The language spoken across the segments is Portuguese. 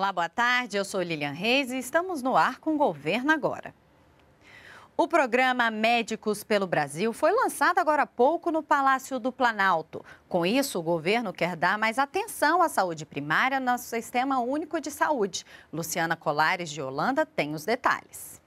Olá, boa tarde. Eu sou Lilian Reis e estamos no ar com o Governo Agora. O programa Médicos pelo Brasil foi lançado agora há pouco no Palácio do Planalto. Com isso, o governo quer dar mais atenção à saúde primária no Sistema Único de Saúde. Luciana Colares, de Holanda, tem os detalhes.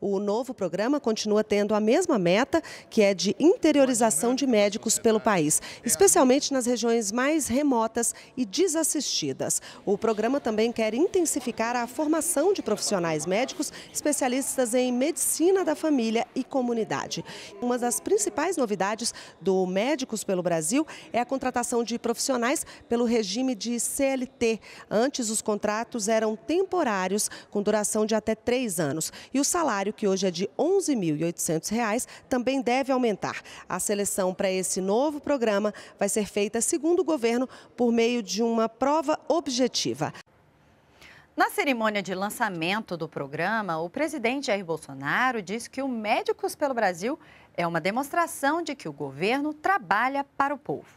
O novo programa continua tendo a mesma meta, que é de interiorização de médicos pelo país, especialmente nas regiões mais remotas e desassistidas. O programa também quer intensificar a formação de profissionais médicos, especialistas em medicina da família e comunidade. Uma das principais novidades do Médicos pelo Brasil é a contratação de profissionais pelo regime de CLT. Antes, os contratos eram temporários, com duração de até três anos, e o salário salário, que hoje é de R$ 11.800, também deve aumentar. A seleção para esse novo programa vai ser feita, segundo o governo, por meio de uma prova objetiva. Na cerimônia de lançamento do programa, o presidente Jair Bolsonaro disse que o Médicos pelo Brasil é uma demonstração de que o governo trabalha para o povo.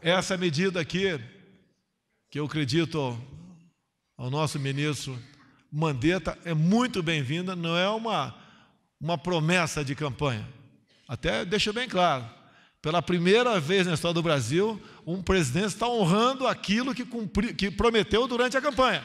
Essa medida aqui, que eu acredito ao nosso ministro Mandetta é muito bem-vinda, não é uma, uma promessa de campanha. Até deixa bem claro, pela primeira vez na história do Brasil, um presidente está honrando aquilo que, cumpri, que prometeu durante a campanha.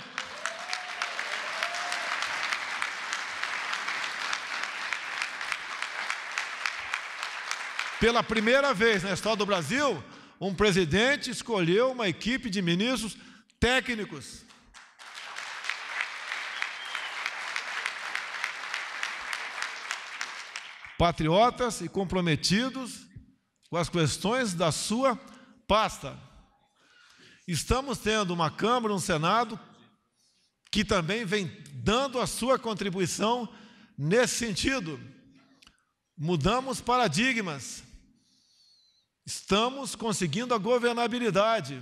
Pela primeira vez na história do Brasil, um presidente escolheu uma equipe de ministros técnicos patriotas e comprometidos com as questões da sua pasta. Estamos tendo uma Câmara, um Senado que também vem dando a sua contribuição nesse sentido. Mudamos paradigmas. Estamos conseguindo a governabilidade.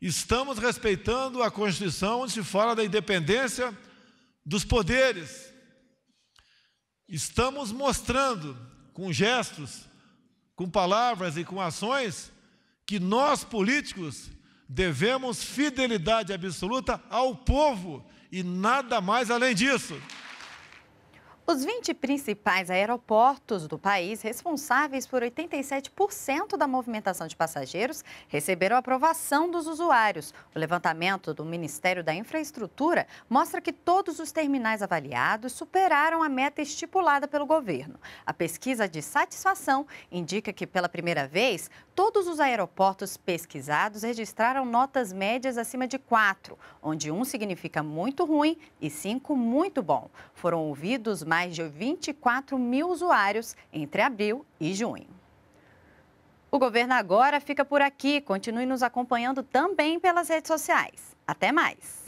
Estamos respeitando a Constituição, onde se fala da independência dos poderes. Estamos mostrando com gestos, com palavras e com ações que nós políticos devemos fidelidade absoluta ao povo e nada mais além disso. Os 20 principais aeroportos do país, responsáveis por 87% da movimentação de passageiros, receberam aprovação dos usuários. O levantamento do Ministério da Infraestrutura mostra que todos os terminais avaliados superaram a meta estipulada pelo governo. A pesquisa de satisfação indica que, pela primeira vez, todos os aeroportos pesquisados registraram notas médias acima de 4, onde um significa muito ruim e 5 muito bom. Foram ouvidos mais mais de 24 mil usuários entre abril e junho. O governo agora fica por aqui. Continue nos acompanhando também pelas redes sociais. Até mais!